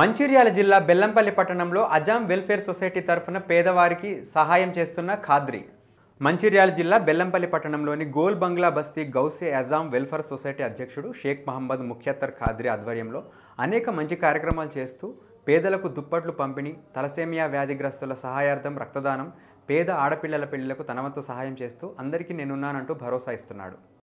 మంచిర్యాల జిల్లా బెల్లంపల్లి పట్టణంలో అజాం welfare society తరఫున పేదవారికి సహాయం చేస్తున్న ఖాద్రి మంచిర్యాల జిల్లా బెల్లంపల్లి పట్టణంలోని గోల్ బంగ్లా బస్తీ గౌసే అజాం వెల్ఫేర్ సొసైటీ అధ్యక్షుడు షేక్ మహమ్మద్ ముఖ్యత్తర్ ఖాద్రి ఆధ్వర్యంలో అనేక మంచి కార్యక్రమాలు చేస్తూ పేదలకు దుప్పట్లు పంపిణీ తలసేమియా వ్యాధిగ్రస్తుల సహాయార్థం రక్తదానం పేద ఆడపిల్లల పెళ్లిలకు తనవంతు సహాయం చేస్తూ అందరికీ నేనున్నానంటూ భరోసా ఇస్తున్నాడు